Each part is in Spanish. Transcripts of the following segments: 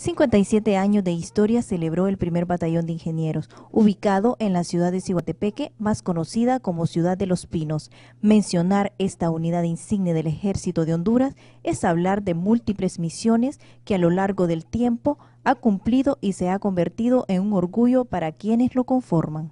57 años de historia celebró el primer batallón de ingenieros, ubicado en la ciudad de Cihuatepeque, más conocida como Ciudad de los Pinos. Mencionar esta unidad insigne del ejército de Honduras es hablar de múltiples misiones que a lo largo del tiempo ha cumplido y se ha convertido en un orgullo para quienes lo conforman.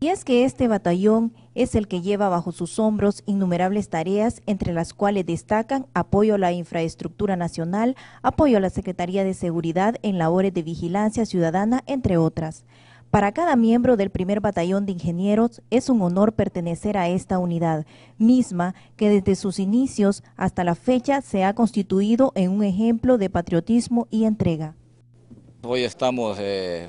Y es que este batallón es el que lleva bajo sus hombros innumerables tareas, entre las cuales destacan apoyo a la infraestructura nacional, apoyo a la Secretaría de Seguridad en labores de vigilancia ciudadana, entre otras. Para cada miembro del primer batallón de ingenieros es un honor pertenecer a esta unidad, misma que desde sus inicios hasta la fecha se ha constituido en un ejemplo de patriotismo y entrega. Hoy estamos eh,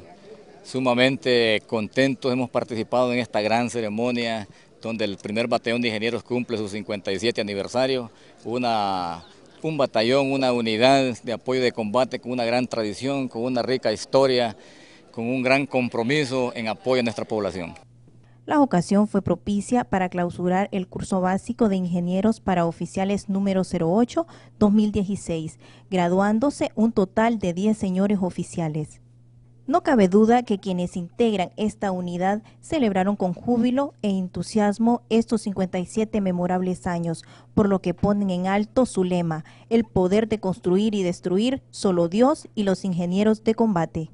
sumamente contentos, hemos participado en esta gran ceremonia donde el primer batallón de ingenieros cumple su 57 aniversario, una, un batallón, una unidad de apoyo de combate con una gran tradición, con una rica historia, con un gran compromiso en apoyo a nuestra población. La ocasión fue propicia para clausurar el curso básico de ingenieros para oficiales número 08-2016, graduándose un total de 10 señores oficiales. No cabe duda que quienes integran esta unidad celebraron con júbilo e entusiasmo estos 57 memorables años, por lo que ponen en alto su lema, el poder de construir y destruir, solo Dios y los ingenieros de combate.